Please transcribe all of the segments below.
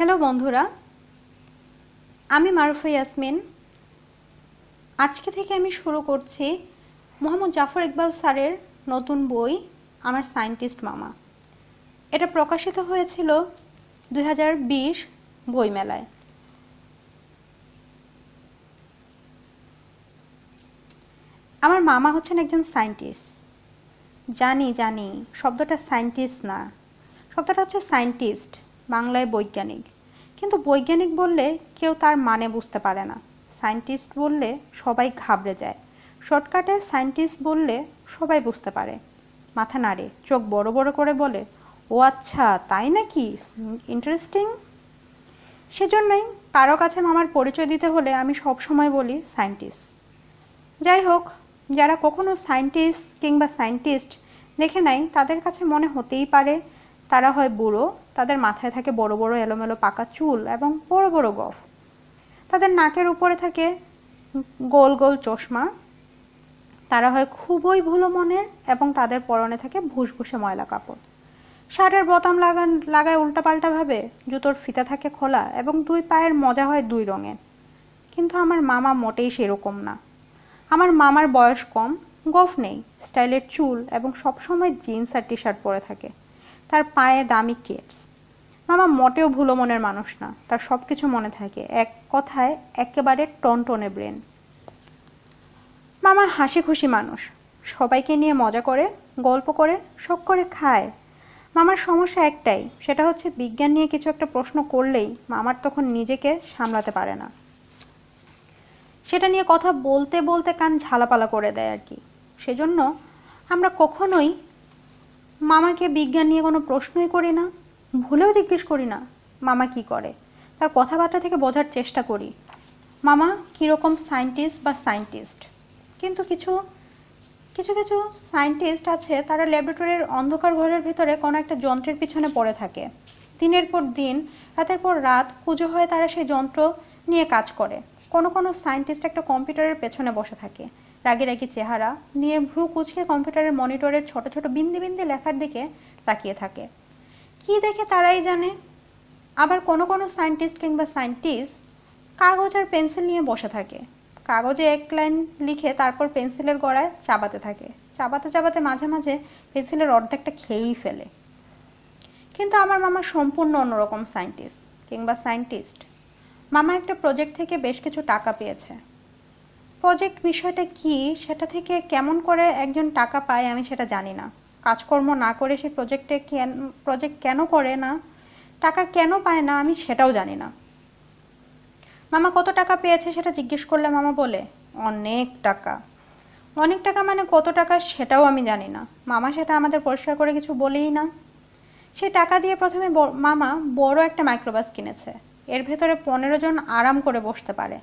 hello বন্ধুরা আমি মারুফা ইয়াসমিন আজকে থেকে আমি শুরু করছি মোহাম্মদ জাফর ইকবাল স্যারের নতুন বই আমার সায়েন্টিস্ট মামা এটা প্রকাশিত হয়েছিল দুই হাজার বিশ বইমেলায় আমার মামা হচ্ছেন একজন সায়েন্টিস্ট জানি জানি শব্দটা সায়েন্টিস্ট না শব্দটা হচ্ছে সায়েন্টিস্ট বাংলায় বৈজ্ঞানিক কিন্তু বৈজ্ঞানিক বললে কেউ তার মানে বুঝতে পারে না সায়েন্টিস্ট বললে সবাই ঘাবড়ে যায় শর্টকাটে সায়েন্টিস্ট বললে সবাই বুঝতে পারে মাথা নাড়ে চোখ বড় বড় করে বলে ও আচ্ছা তাই নাকি ইন্টারেস্টিং সেজন্যই কারো কাছে মামার পরিচয় দিতে হলে আমি সবসময় বলি সায়েন্টিস্ট যাই হোক যারা কখনো সায়েন্টিস্ট কিংবা সায়েন্টিস্ট দেখে নাই তাদের কাছে মনে হতেই পারে তারা হয় বুড়ো তাদের মাথায় থাকে বড় বড় এলোমেলো পাকা চুল এবং বড় বড় গফ তাদের নাকের উপরে থাকে গোল গোল চশমা তারা হয় খুবই ভুলো মনের এবং তাদের পরনে থাকে ভুসভুসে ময়লা কাপড় শার্টের বোতাম লাগান লাগায় উল্টাপাল্টাভাবে জুতোর ফিতা থাকে খোলা এবং দুই পায়ের মজা হয় দুই রঙের কিন্তু আমার মামা মোটেই সেরকম না আমার মামার বয়স কম গফ নেই স্টাইলের চুল এবং সবসময় জিন্স আর টি শার্ট পরে থাকে তার পায়ে দামি কেটস মামা মোটেও ভুলো মনের মানুষ না তার সব কিছু মনে থাকে এক কথায় একেবারে টনটনে ব্রেন মামা হাসি খুশি মানুষ সবাইকে নিয়ে মজা করে গল্প করে শখ করে খায় মামার সমস্যা একটাই সেটা হচ্ছে বিজ্ঞান নিয়ে কিছু একটা প্রশ্ন করলেই মামার তখন নিজেকে সামলাতে পারে না সেটা নিয়ে কথা বলতে বলতে কান ঝালাপালা করে দেয় আর কি সেজন্য আমরা কখনোই মামাকে বিজ্ঞান নিয়ে কোনো প্রশ্নই করি না ভুলেও জিজ্ঞেস করি না মামা কি করে তার কথাবার্তা থেকে বোঝার চেষ্টা করি মামা কীরকম সায়েন্টিস্ট বা সায়েন্টিস্ট কিন্তু কিছু কিছু কিছু সায়েন্টিস্ট আছে তারা ল্যাবরেটরির অন্ধকার ঘরের ভিতরে কোনো একটা যন্ত্রের পিছনে পড়ে থাকে দিনের পর দিন রাতের পর রাত কুজো হয়ে তারা সেই যন্ত্র নিয়ে কাজ করে কোনো কোনো সায়েন্টিস্ট একটা কম্পিউটারের পেছনে বসে থাকে রাগে রাগি চেহারা নিয়ে ভ্রু কুচকে কম্পিউটারের মনিটরের ছোট ছোট বিন্দি বিন্দি লেখার দিকে তাকিয়ে থাকে কি দেখে তারাই জানে আবার কোনো কোনো সায়েন্টিস্ট কিংবা সায়েন্টিস্ট কাগজ আর পেন্সিল নিয়ে বসে থাকে কাগজে এক লাইন লিখে তারপর পেন্সিলের গড়ায় চাবাতে থাকে চাবাতে চাবাতে মাঝে মাঝে পেন্সিলের অর্ধেকটা খেয়েই ফেলে কিন্তু আমার মামা সম্পূর্ণ অন্যরকম সায়েন্টিস্ট কিংবা সায়েন্টিস্ট মামা একটা প্রজেক্ট থেকে বেশ কিছু টাকা পেয়েছে প্রজেক্ট বিষয়টা কি সেটা থেকে কেমন করে একজন টাকা পায় আমি সেটা জানি না কাজকর্ম না করে সে প্রজেক্টে কেন প্রজেক্ট কেন করে না টাকা কেন পায় না আমি সেটাও জানি না মামা কত টাকা পেয়েছে সেটা জিজ্ঞেস করলে মামা বলে অনেক টাকা অনেক টাকা মানে কত টাকা সেটাও আমি জানি না মামা সেটা আমাদের পরিষ্কার করে কিছু বলেই না সে টাকা দিয়ে প্রথমে মামা বড় একটা মাইক্রোবাস কিনেছে এর ভেতরে পনেরো জন আরাম করে বসতে পারে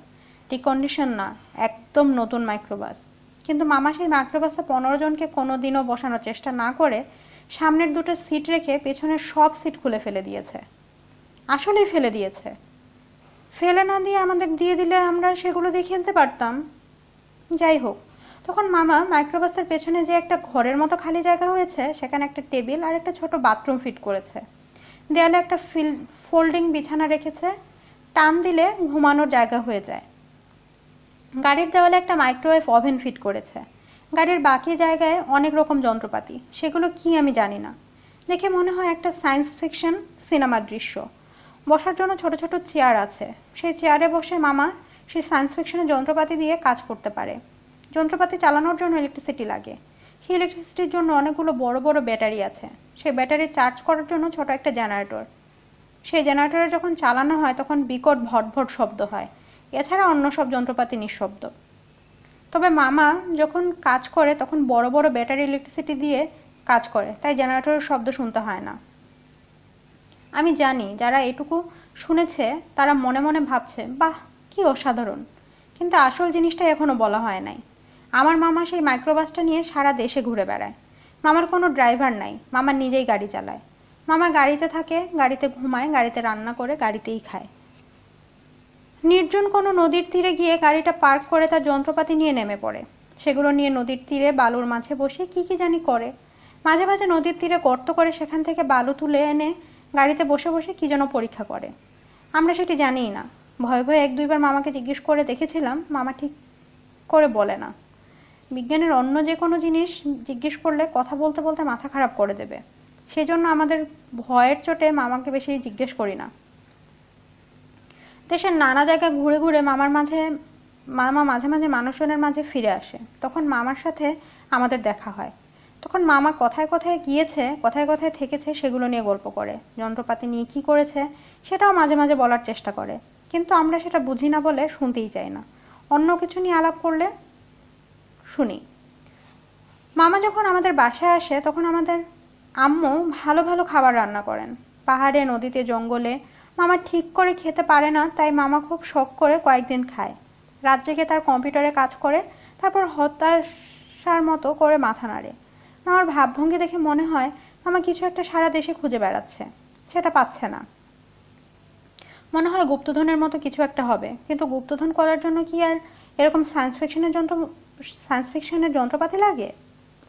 রিকন্ডিশন না একদম নতুন মাইক্রোবাস কিন্তু মামা সেই মাইক্রোবাসে পনেরো জনকে কোনো দিনও বসানোর চেষ্টা না করে সামনের দুটো সিট রেখে পেছনের সব সিট খুলে ফেলে দিয়েছে আসলেই ফেলে দিয়েছে ফেলে না দিয়ে আমাদের দিয়ে দিলে আমরা সেগুলো দিয়ে খেলতে পারতাম যাই হোক তখন মামা মাইক্রোবাসের পেছনে যে একটা ঘরের মতো খালি জায়গা হয়েছে সেখানে একটা টেবিল আর একটা ছোট বাথরুম ফিট করেছে দেয়ালে একটা ফিল ফোল্ডিং বিছানা রেখেছে টান দিলে ঘুমানোর জায়গা হয়ে যায় গাড়ির দেওয়ালে একটা মাইক্রোওয়েভ ওভেন ফিট করেছে গাড়ির বাকি জায়গায় অনেক রকম যন্ত্রপাতি সেগুলো কি আমি জানি না দেখে মনে হয় একটা সায়েন্স ফিকশন সিনেমার দৃশ্য বসার জন্য ছোট ছোট চেয়ার আছে সেই চেয়ারে বসে মামা সেই সায়েন্স ফিকশনের যন্ত্রপাতি দিয়ে কাজ করতে পারে যন্ত্রপাতি চালানোর জন্য ইলেকট্রিসিটি লাগে সেই ইলেকট্রিসিটির জন্য অনেকগুলো বড় বড় ব্যাটারি আছে সেই ব্যাটারি চার্জ করার জন্য ছোট একটা জেনারেটর সেই জেনারেটরে যখন চালানো হয় তখন বিকট ভটভট শব্দ হয় এছাড়া অন্য সব যন্ত্রপাতি নিঃশব্দ তবে মামা যখন কাজ করে তখন বড় বড় ব্যাটারি ইলেকট্রিসিটি দিয়ে কাজ করে তাই জেনারেটরের শব্দ শুনতে হয় না আমি জানি যারা এটুকু শুনেছে তারা মনে মনে ভাবছে বাহ কি অসাধারণ কিন্তু আসল জিনিসটা এখনও বলা হয় নাই আমার মামা সেই মাইক্রোবাসটা নিয়ে সারা দেশে ঘুরে বেড়ায় মামার কোনো ড্রাইভার নাই মামার নিজেই গাড়ি চালায় মামার গাড়িতে থাকে গাড়িতে ঘুমায় গাড়িতে রান্না করে গাড়িতেই খায় নির্জন কোনো নদীর তীরে গিয়ে গাড়িটা পার্ক করে তার যন্ত্রপাতি নিয়ে নেমে পড়ে সেগুলো নিয়ে নদীর তীরে বালুর মাঝে বসে কি কি জানি করে মাঝে মাঝে নদীর তীরে গর্ত করে সেখান থেকে বালু তুলে এনে গাড়িতে বসে বসে কী যেন পরীক্ষা করে আমরা সেটি জানিই না ভয়ে ভয়ে এক দুইবার মামাকে জিজ্ঞেস করে দেখেছিলাম মামা ঠিক করে বলে না বিজ্ঞানের অন্য যে কোনো জিনিস জিজ্ঞেস করলে কথা বলতে বলতে মাথা খারাপ করে দেবে সেজন্য আমাদের ভয়ের চোটে মামাকে বেশি জিজ্ঞেস করি না দেশের নানা জায়গায় ঘুরে ঘুরে মামার মাঝে মামা মাঝে মাঝে মানুষজনের মাঝে ফিরে আসে তখন মামার সাথে আমাদের দেখা হয় তখন মামা কথায় কথায় গিয়েছে কথায় কথায় থেকেছে সেগুলো নিয়ে গল্প করে যন্ত্রপাতি নিয়ে কী করেছে সেটাও মাঝে মাঝে বলার চেষ্টা করে কিন্তু আমরা সেটা বুঝি না বলে শুনতেই চাই না অন্য কিছু নিয়ে আলাপ করলে শুনি মামা যখন আমাদের বাসায় আসে তখন আমাদের আম্মু ভালো ভালো খাবার রান্না করেন পাহাড়ে নদীতে জঙ্গলে মামা ঠিক করে খেতে পারে না তাই মামা খুব শখ করে কয়েকদিন খায় রাত জেগে তার কম্পিউটারে কাজ করে তারপর হতাশার মতো করে মাথা নাড়ে মামার ভাবভঙ্গি দেখে মনে হয় মামা কিছু একটা সারা দেশে খুঁজে বেড়াচ্ছে সেটা পাচ্ছে না মনে হয় গুপ্তধনের মতো কিছু একটা হবে কিন্তু গুপ্তধন করার জন্য কি আর এরকম সায়েন্স ফিকশনের যন্ত্র সায়েন্স ফিকশনের যন্ত্রপাতি লাগে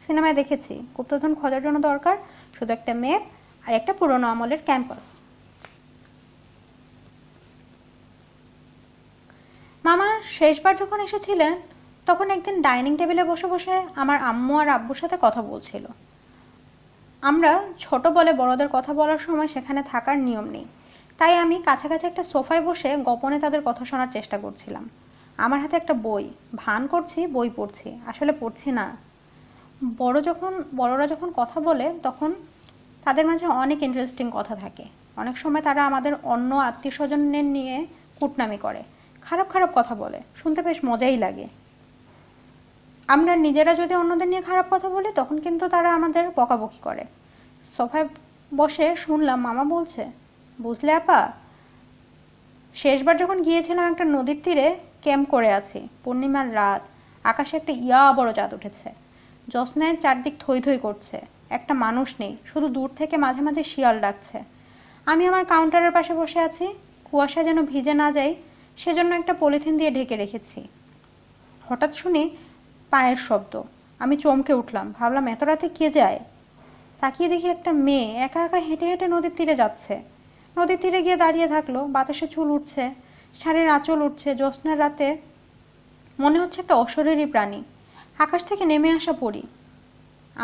সিনেমায় দেখেছি গুপ্তধন খোঁজার জন্য দরকার শুধু একটা মেপ আর একটা পুরনো আমলের ক্যাম্পাস মামা শেষবার যখন এসেছিলেন তখন একদিন ডাইনিং টেবিলে বসে বসে আমার আম্মু আর আব্বুর সাথে কথা বলছিল আমরা ছোট বলে বড়দের কথা বলার সময় সেখানে থাকার নিয়ম নেই তাই আমি কাছাকাছি একটা সোফায় বসে গোপনে তাদের কথা শোনার চেষ্টা করছিলাম আমার হাতে একটা বই ভান করছি বই পড়ছি আসলে পড়ছি না বড় যখন বড়রা যখন কথা বলে তখন তাদের মাঝে অনেক ইন্টারেস্টিং কথা থাকে অনেক সময় তারা আমাদের অন্য আত্মীয় স্বজনের নিয়ে কুটনামি করে খারাপ খারাপ কথা বলে শুনতে বেশ মজাই লাগে আমরা নিজেরা যদি অন্যদের নিয়ে খারাপ কথা বলি তখন কিন্তু তারা আমাদের বকাবকি করে সোফায় বসে শুনলাম মামা বলছে বুঝলে আপা শেষবার যখন গিয়েছিলাম একটা নদীর তীরে ক্যাম্প করে আছি পূর্ণিমার রাত আকাশে একটা ইয়া বড় চাঁদ উঠেছে জসনায় চারদিক থই থই করছে একটা মানুষ নেই শুধু দূর থেকে মাঝে মাঝে শিয়াল ডাকছে আমি আমার কাউন্টারের পাশে বসে আছি কুয়াশা যেন ভিজে না যায় সেজন্য একটা পলিথিন দিয়ে ঢেকে রেখেছি হঠাৎ শুনে পায়ের শব্দ আমি চমকে উঠলাম ভাবলাম এত রাতে কে যায় তাকিয়ে দেখি একটা মেয়ে একা একা হেঁটে হেঁটে নদীর তীরে যাচ্ছে নদীর তীরে গিয়ে দাঁড়িয়ে থাকলো বাতাসে চুল উঠছে শাড়ির আঁচল উঠছে জ্যোৎস্নার রাতে মনে হচ্ছে একটা অশরেরই প্রাণী আকাশ থেকে নেমে আসা পড়ি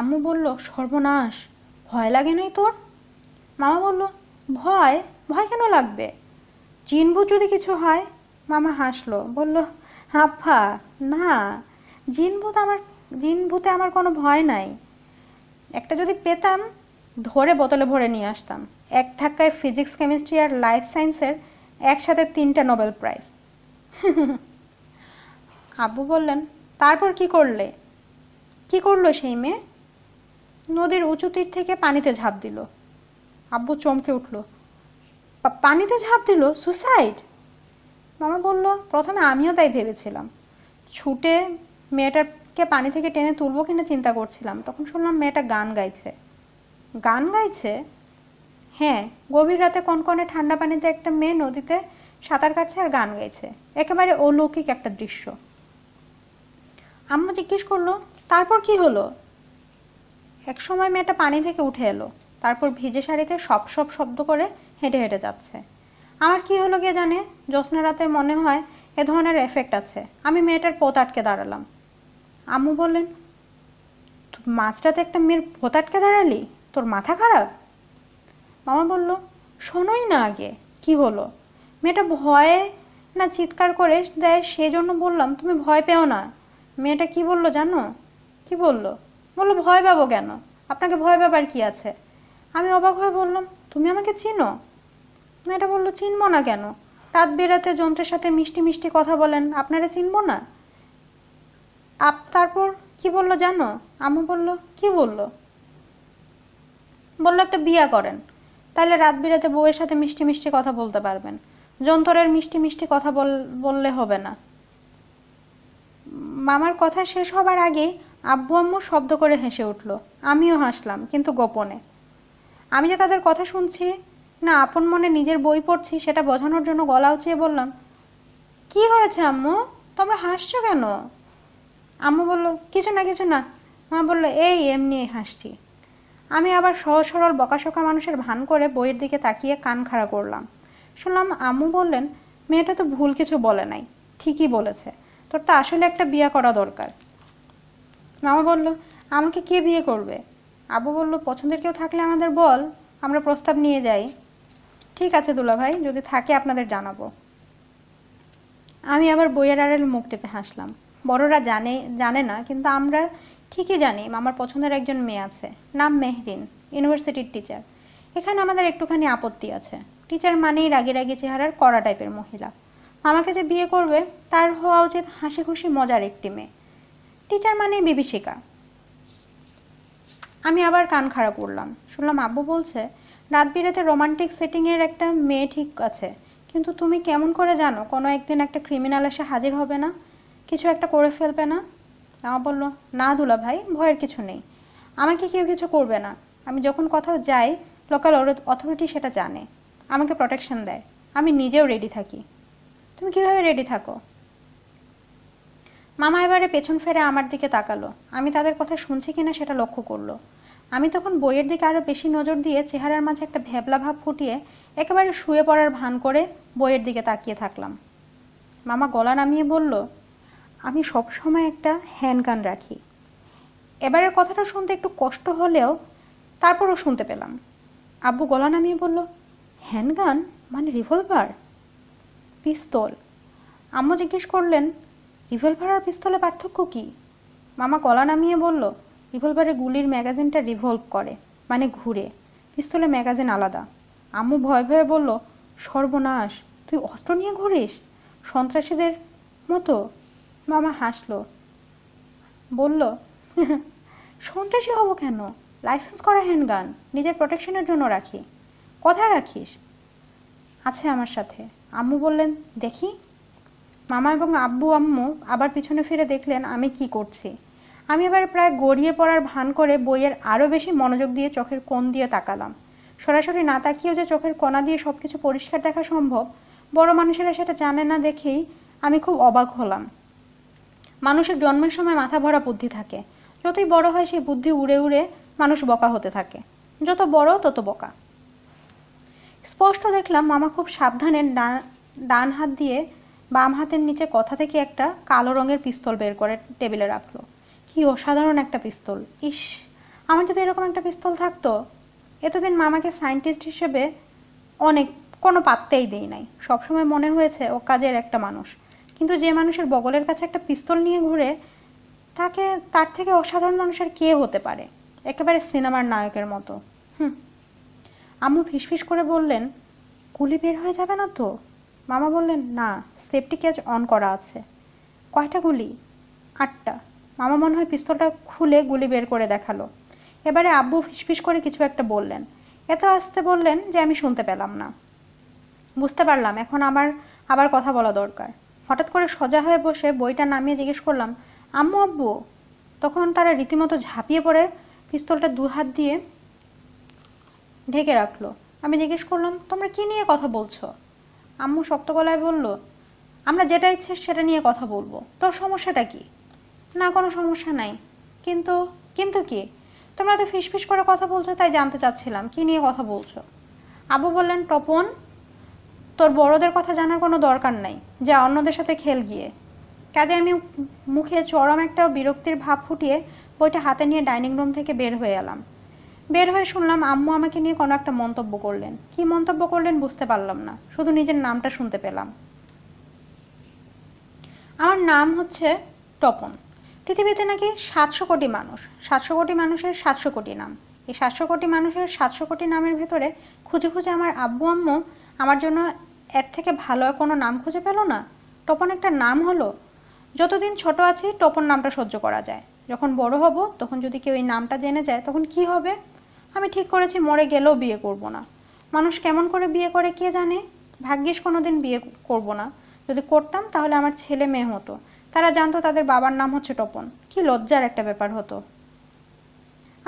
আম্মু বলল সর্বনাশ ভয় লাগে নাই তোর মামা বলল ভয় ভয় কেন লাগবে চিনবু যদি কিছু হয় মামা হাসলো বলল আপ্পা না জিন ভূত আমার জিন ভূতে আমার কোনো ভয় নাই একটা যদি পেতাম ধরে বোতলে ভরে নিয়ে আসতাম এক ধাক্কায় ফিজিক্স কেমিস্ট্রি আর লাইফ সায়েন্সের একসাথে তিনটা নোবেল প্রাইজ আব্বু বললেন তারপর কি করলে কি করলো সেই মেয়ে নদীর উঁচু তীর থেকে পানিতে ঝাঁপ দিল আব্বু চমকে উঠল পানিতে ঝাঁপ দিল সুসাইড মামা বলল প্রথমে আমিও তাই ভেবেছিলাম ছুটে মেয়েটাকে পানি থেকে টেনে তুলবো কিনা চিন্তা করছিলাম তখন শুনলাম মেয়েটা গান গাইছে গান গাইছে হ্যাঁ গভীর রাতে কনকনে ঠান্ডা পানিতে একটা মেয়ে নদীতে সাঁতার কাটছে আর গান গাইছে একেবারে অলৌকিক একটা দৃশ্য আম্মা জিজ্ঞেস করলো তারপর কি হলো এক সময় মেয়েটা পানি থেকে উঠে এলো তারপর ভিজে শাড়িতে সব সব শব্দ করে হেঁটে হেঁটে যাচ্ছে আমার কি হলো গিয়ে জানে জ্যোৎস্না রাতে মনে হয় এ ধরনের এফেক্ট আছে আমি মেয়েটার পোত আটকে দাঁড়ালাম আম্মু বললেন মাছটাতে একটা মেয়ের পোত আটকে দাঁড়ালি তোর মাথা খারাপ মামা বলল শোনোই না আগে কি হলো মেয়েটা ভয়ে না চিৎকার করে দেয় সেজন্য বললাম তুমি ভয় পেও না মেয়েটা কি বলল জানো কি বলল বললো ভয় পাবো কেন আপনাকে ভয় পাবার কি আছে আমি অবাক হয়ে বললাম তুমি আমাকে চিনো মেয়েটা বললো চিনব না কেন রাত বেরাতে যন্ত্রের সাথে মিষ্টি মিষ্টি কথা বলেন আপনারা চিনব না আপ তারপর কি বললো জানো আম্মু বলল কি বলল বলল একটা বিয়া করেন তাহলে রাত বিরাতে বউয়ের সাথে মিষ্টি মিষ্টি কথা বলতে পারবেন যন্ত্রের মিষ্টি মিষ্টি কথা বললে হবে না মামার কথা শেষ হবার আগেই আব্বু আম্মু শব্দ করে হেসে উঠল আমিও হাসলাম কিন্তু গোপনে আমি যে তাদের কথা শুনছি না আপন মনে নিজের বই পড়ছি সেটা বোঝানোর জন্য গলা উঁচিয়ে বললাম কি হয়েছে আম্মু তোমরা হাসছো কেন আম্মু বলল কিছু না কিছু না মা বললো এই এমনি হাসছি আমি আবার সহজ সরল বকাশোকা মানুষের ভান করে বইয়ের দিকে তাকিয়ে কান খাড়া করলাম শুনলাম আম্মু বললেন মেয়েটা তো ভুল কিছু বলে নাই ঠিকই বলেছে তোর তো আসলে একটা বিয়ে করা দরকার মামা বলল আমাকে কে বিয়ে করবে আবু বলল পছন্দের কেউ থাকলে আমাদের বল আমরা প্রস্তাব নিয়ে যাই ঠিক আছে দুলা ভাই যদি থাকে আপনাদের জানাবো আমি আবার বইয়ের আড়াল মুখ টেপে হাসলাম বড়রা জানে জানে না কিন্তু আমরা ঠিকই জানি আমার পছন্দের একজন মেয়ে আছে নাম মেহরিন ইউনিভার্সিটির টিচার এখানে আমাদের একটুখানি আপত্তি আছে টিচার মানেই রাগে রাগে চেহারার কড়া টাইপের মহিলা আমাকে যে বিয়ে করবে তার হওয়া উচিত হাসি খুশি মজার একটি মেয়ে টিচার মানে বিভীষিকা আমি আবার কান খারাপ করলাম শুনলাম আব্বু বলছে রাত বিরাতে রোমান্টিক সেটিংয়ের একটা মেয়ে ঠিক আছে কিন্তু তুমি কেমন করে জানো কোনো একদিন একটা ক্রিমিনাল এসে হাজির হবে না কিছু একটা করে ফেলবে না মা বলল না দুলা ভাই ভয়ের কিছু নেই আমাকে কেউ কিছু করবে না আমি যখন কোথাও যাই লোকাল অথরিটি সেটা জানে আমাকে প্রোটেকশন দেয় আমি নিজেও রেডি থাকি তুমি কিভাবে রেডি থাকো মামা এবারে পেছন ফেরে আমার দিকে তাকালো আমি তাদের কথা শুনছি কিনা সেটা লক্ষ্য করলো আমি তখন বইয়ের দিকে আরও বেশি নজর দিয়ে চেহারার মাঝে একটা ভ্যাবলা ভাব ফুটিয়ে একেবারে শুয়ে পড়ার ভান করে বইয়ের দিকে তাকিয়ে থাকলাম মামা গলা নামিয়ে বলল আমি সবসময় একটা হ্যান্ডগান রাখি এবারের কথাটা শুনতে একটু কষ্ট হলেও তারপরও শুনতে পেলাম আব্বু গলা নামিয়ে বলল হ্যান্ডগান মানে রিভলভার পিস্তল আম্মু জিজ্ঞেস করলেন রিভলভার আর পিস্তলে পার্থক্য কী মামা গলা নামিয়ে বলল রিভলভারে গুলির ম্যাগাজিনটা রিভলভ করে মানে ঘুরে পিস্তলে ম্যাগাজিন আলাদা আম্মু ভয় ভয়ে বলল সর্বনাশ তুই অস্ত্র নিয়ে ঘুরিস সন্ত্রাসীদের মতো মামা হাসলো বলল সন্ত্রাসী হব কেন লাইসেন্স করা হ্যান্ডগান নিজের প্রোটেকশনের জন্য রাখি কথা রাখিস আছে আমার সাথে আম্মু বললেন দেখি মামা এবং আব্বু আম্মু আবার পিছনে ফিরে দেখলেন আমি কি করছি আমি এবার প্রায় গড়িয়ে পড়ার ভান করে বইয়ের আরও বেশি মনোযোগ দিয়ে চোখের কোণ দিয়ে তাকালাম সরাসরি না তাকিয়েও যে চোখের কোনা দিয়ে সব কিছু পরিষ্কার দেখা সম্ভব বড় মানুষেরা সেটা জানে না দেখেই আমি খুব অবাক হলাম মানুষের জন্মের সময় মাথা ভরা বুদ্ধি থাকে যতই বড় হয় সেই বুদ্ধি উড়ে উড়ে মানুষ বকা হতে থাকে যত বড় তত বকা স্পষ্ট দেখলাম মামা খুব সাবধানে ডান ডান হাত দিয়ে বাম হাতের নিচে কথা থেকে একটা কালো রঙের পিস্তল বের করে টেবিলে রাখলো কি অসাধারণ একটা পিস্তল ইস আমার যদি এরকম একটা পিস্তল থাকতো এতদিন মামাকে সায়েন্টিস্ট হিসেবে অনেক কোনো পাত্তাই দেই নাই সবসময় মনে হয়েছে ও কাজের একটা মানুষ কিন্তু যে মানুষের বগলের কাছে একটা পিস্তল নিয়ে ঘুরে তাকে তার থেকে অসাধারণ মানুষের কে হতে পারে একেবারে সিনেমার নায়কের মতো হুম আম্মু ফিসফিস করে বললেন গুলি বের হয়ে যাবে না তো মামা বললেন না সেফটি ক্যাচ অন করা আছে কয়টা গুলি আটটা মামা মনে হয় পিস্তলটা খুলে গুলি বের করে দেখালো এবারে আব্বু ফিসফিস করে কিছু একটা বললেন এত আসতে বললেন যে আমি শুনতে পেলাম না বুঝতে পারলাম এখন আমার আবার কথা বলা দরকার হঠাৎ করে সোজা হয়ে বসে বইটা নামিয়ে জিজ্ঞেস করলাম আম্মু আব্বু তখন তারা রীতিমতো ঝাঁপিয়ে পড়ে পিস্তলটা দু হাত দিয়ে ঢেকে রাখলো আমি জিজ্ঞেস করলাম তোমরা কি নিয়ে কথা বলছো আম্মু শক্ত গলায় বলল আমরা যেটা ইচ্ছে সেটা নিয়ে কথা বলবো তোর সমস্যাটা কী না কোনো সমস্যা নাই কিন্তু কিন্তু কি তোমরা তো ফিসফিস করে কথা বলছো তাই জানতে চাচ্ছিলাম কি নিয়ে কথা বলছো আবু বললেন তপন তোর বড়দের কথা জানার কোনো দরকার নাই যা অন্যদের সাথে খেল গিয়ে কাজে আমি মুখে চরম একটা বিরক্তির ভাব ফুটিয়ে বইটা হাতে নিয়ে ডাইনিং রুম থেকে বের হয়ে এলাম বের হয়ে শুনলাম আম্মু আমাকে নিয়ে কোনো একটা মন্তব্য করলেন কি মন্তব্য করলেন বুঝতে পারলাম না শুধু নিজের নামটা শুনতে পেলাম আমার নাম হচ্ছে টপন পৃথিবীতে নাকি সাতশো কোটি মানুষ সাতশো কোটি মানুষের সাতশো কোটি নাম এই সাতশো কোটি মানুষের সাতশো কোটি নামের ভেতরে খুঁজে খুঁজে আমার আব্বু আম্মু আমার জন্য এর থেকে ভালো কোনো নাম খুঁজে পেল না টপন একটা নাম হলো যতদিন ছোট আছি টপন নামটা সহ্য করা যায় যখন বড় হব তখন যদি কেউ এই নামটা জেনে যায় তখন কি হবে আমি ঠিক করেছি মরে গেলেও বিয়ে করব না মানুষ কেমন করে বিয়ে করে কে জানে ভাগ্যিস কোনো দিন বিয়ে করব না যদি করতাম তাহলে আমার ছেলে মেয়ে হতো তারা জানতো তাদের বাবার নাম হচ্ছে টপন কি লজ্জার একটা ব্যাপার হতো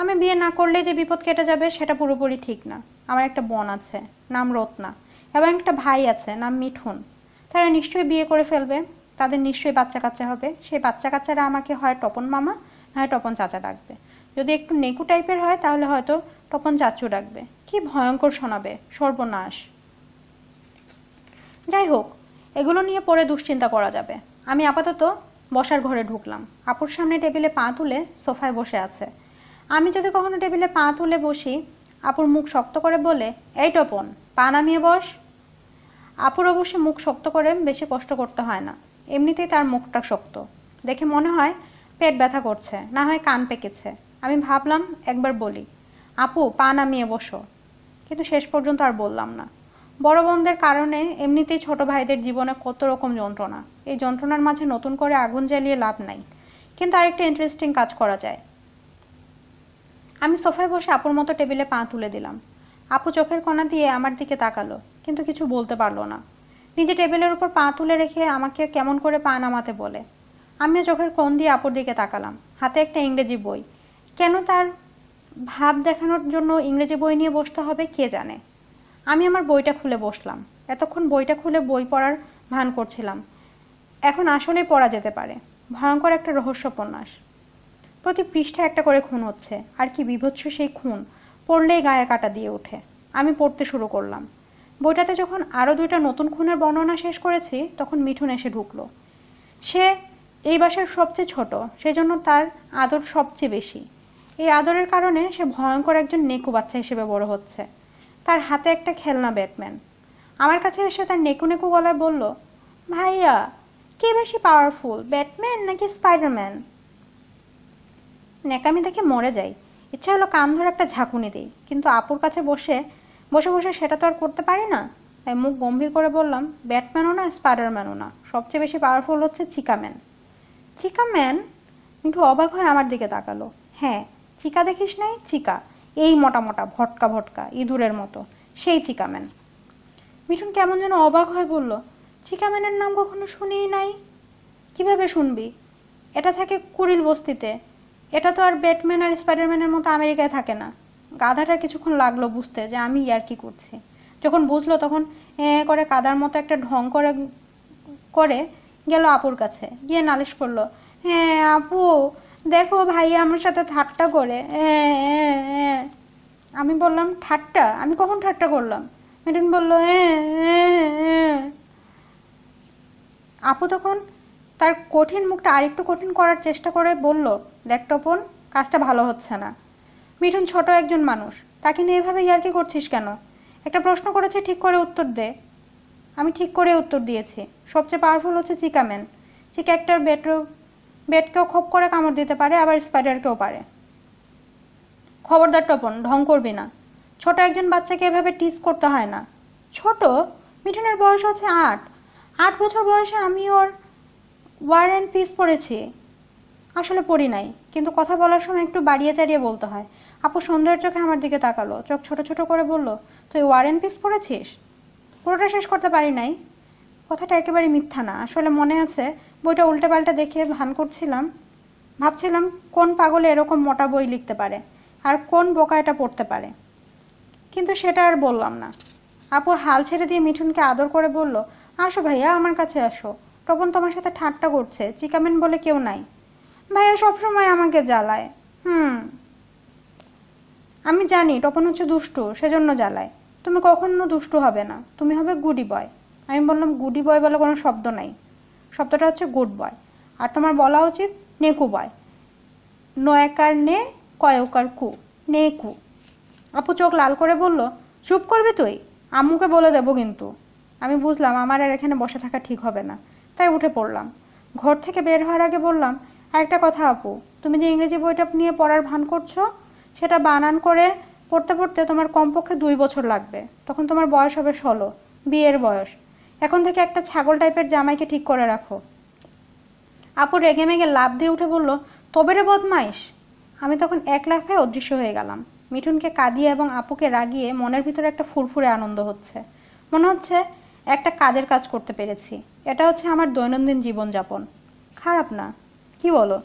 আমি বিয়ে না করলে যে বিপদ কেটে যাবে সেটা পুরোপুরি ঠিক না আমার একটা বোন আছে নাম রত্না এবং একটা ভাই আছে নাম মিঠুন তারা নিশ্চয়ই বিয়ে করে ফেলবে তাদের নিশ্চয়ই বাচ্চা কাচ্চা হবে সেই বাচ্চা কাচ্চারা আমাকে হয় টপন মামা নয় টপন চাচা ডাকবে যদি একটু নেকু টাইপের হয় তাহলে হয়তো টপন চাচু ডাকবে কি ভয়ঙ্কর শোনাবে সর্বনাশ যাই হোক এগুলো নিয়ে পরে দুশ্চিন্তা করা যাবে আমি আপাতত বসার ঘরে ঢুকলাম আপুর সামনে টেবিলে পা তুলে সোফায় বসে আছে আমি যদি কখনো টেবিলে পা তুলে বসি আপুর মুখ শক্ত করে বলে এই টপন পা নামিয়ে বস আপুর অবশ্যই মুখ শক্ত করে বেশি কষ্ট করতে হয় না এমনিতেই তার মুখটা শক্ত দেখে মনে হয় পেট ব্যথা করছে না হয় কান পেকেছে আমি ভাবলাম একবার বলি আপু পা নামিয়ে বসো কিন্তু শেষ পর্যন্ত আর বললাম না বড় বোনদের কারণে এমনিতেই ছোট ভাইদের জীবনে কত রকম যন্ত্রণা এই যন্ত্রণার মাঝে নতুন করে আগুন জ্বালিয়ে লাভ নাই কিন্তু আরেকটা ইন্টারেস্টিং কাজ করা যায় আমি সোফায় বসে আপুর মতো টেবিলে পা তুলে দিলাম আপু চোখের কণা দিয়ে আমার দিকে তাকালো কিন্তু কিছু বলতে পারলো না নিজে টেবিলের উপর পা তুলে রেখে আমাকে কেমন করে পা নামাতে বলে আমিও চোখের কোন দিয়ে আপুর দিকে তাকালাম হাতে একটা ইংরেজি বই কেন তার ভাব দেখানোর জন্য ইংরেজি বই নিয়ে বসতে হবে কে জানে আমি আমার বইটা খুলে বসলাম এতক্ষণ বইটা খুলে বই পড়ার ভান করছিলাম এখন আসলে পড়া যেতে পারে ভয়ঙ্কর একটা রহস্য উপন্যাস প্রতি পৃষ্ঠা একটা করে খুন হচ্ছে আর কি বিভৎস সেই খুন পড়লেই গায়ে কাটা দিয়ে ওঠে আমি পড়তে শুরু করলাম বইটাতে যখন আরও দুইটা নতুন খুনের বর্ণনা শেষ করেছি তখন মিঠুন এসে ঢুকলো সে এই বাসার সবচেয়ে ছোট সেজন্য তার আদর সবচেয়ে বেশি এই আদরের কারণে সে ভয়ঙ্কর একজন নেকু বাচ্চা হিসেবে বড় হচ্ছে তার হাতে একটা খেলনা ব্যাটম্যান আমার কাছে এসে তার নেকু নেকু গলায় বলল ভাইয়া কে বেশি পাওয়ারফুল ব্যাটম্যান নাকি স্পাইডারম্যান ন্যাকামি দেখে মরে যাই ইচ্ছা হলো কান ধরে একটা ঝাঁকুনি দিই কিন্তু আপুর কাছে বসে বসে বসে সেটা তো আর করতে পারি না তাই মুখ গম্ভীর করে বললাম ব্যাটম্যানও না স্পাইডারম্যানও না সবচেয়ে বেশি পাওয়ারফুল হচ্ছে চিকাম্যান চিকাম্যান একটু অবাক হয়ে আমার দিকে তাকালো হ্যাঁ চিকা দেখিস নাই চিকা এই মোটা মোটা ভটকা ভটকা ইঁদুরের মতো সেই চিকাম্যান মিঠুন কেমন যেন অবাক হয়ে বলল চিকাম্যানের নাম কখনো শুনিই নাই কিভাবে শুনবি এটা থাকে কুড়িল বস্তিতে এটা তো আর ব্যাটম্যান আর স্পাইডারম্যানের মতো আমেরিকায় থাকে না গাধাটা কিছুক্ষণ লাগলো বুঝতে যে আমি ইয়ার কি করছি যখন বুঝলো তখন এ করে কাদার মতো একটা ঢং করে করে গেল আপুর কাছে গিয়ে নালিশ করলো হ্যাঁ আপু দেখো ভাইয়া আমার সাথে ঠাট্টা করে আমি বললাম ঠাট্টা আমি কখন ঠাট্টা করলাম মেডেন বলল আপু তখন তার কঠিন মুখটা আরেকটু কঠিন করার চেষ্টা করে বলল দেখ তপন কাজটা ভালো হচ্ছে না মিঠুন ছোট একজন মানুষ তাকে নিয়ে এভাবে ইয়ার্কি করছিস কেন একটা প্রশ্ন করেছে ঠিক করে উত্তর দে আমি ঠিক করে উত্তর দিয়েছি সবচেয়ে পাওয়ারফুল হচ্ছে চিকাম্যান চিকা একটা বেটার বেডকেও খোপ করে কামড় দিতে পারে আবার স্পাইডারকেও পারে খবরদার টপন ঢং করবি না ছোট একজন বাচ্চাকে এভাবে টিস করতে হয় না ছোট মিঠুনের বয়স হচ্ছে আট আট বছর বয়সে আমি ওর ওয়ার অ্যান্ড পিস পড়েছি আসলে পড়ি নাই কিন্তু কথা বলার সময় একটু বাড়িয়ে চাড়িয়ে বলতে হয় আপু সন্ধ্যের চোখে আমার দিকে তাকালো চোখ ছোট ছোট করে বলল তুই ওয়ার অ্যান্ড পিস পড়েছিস পুরোটা শেষ করতে পারি নাই কথাটা একেবারে মিথ্যা না আসলে মনে আছে বইটা উল্টে পাল্টা দেখে ভান করছিলাম ভাবছিলাম কোন পাগলে এরকম মোটা বই লিখতে পারে আর কোন বোকা এটা পড়তে পারে কিন্তু সেটা আর বললাম না আপু হাল ছেড়ে দিয়ে মিঠুনকে আদর করে বলল আসো ভাইয়া আমার কাছে আসো তখন তোমার সাথে ঠাট্টা করছে চিকামেন বলে কেউ নাই ভাইয়া সবসময় আমাকে জ্বালায় হুম আমি জানি টপন হচ্ছে দুষ্টু সেজন্য জ্বালায় তুমি কখনো দুষ্টু হবে না তুমি হবে গুডি বয় আমি বললাম গুডি বয় বলে কোনো শব্দ নাই শব্দটা হচ্ছে গুড বয় আর তোমার বলা উচিত নেকু বয় নয়কার নে কয়কার কু নে কু আপু চোখ লাল করে বলল চুপ করবি তুই আম্মুকে বলে দেবো কিন্তু আমি বুঝলাম আমার আর এখানে বসে থাকা ঠিক হবে না তাই উঠে পড়লাম ঘর থেকে বের হওয়ার আগে বললাম একটা কথা আপু তুমি যে ইংরেজি বইটা নিয়ে পড়ার ভান করছো সেটা বানান করে পড়তে পড়তে তোমার কমপক্ষে দুই বছর লাগবে তখন তোমার বয়স হবে ষোলো বিয়ের বয়স এখন থেকে একটা ছাগল টাইপের জামাইকে ঠিক করে রাখো আপু রেগে মেগে লাভ দিয়ে উঠে বলল তবে রে বদমাইশ আমি তখন এক লাফে অদৃশ্য হয়ে গেলাম মিঠুনকে কাঁদিয়ে এবং আপুকে রাগিয়ে মনের ভিতরে একটা ফুরফুরে আনন্দ হচ্ছে মনে হচ্ছে একটা কাজের কাজ করতে পেরেছি এটা হচ্ছে আমার দৈনন্দিন জীবনযাপন খারাপ না কি বলো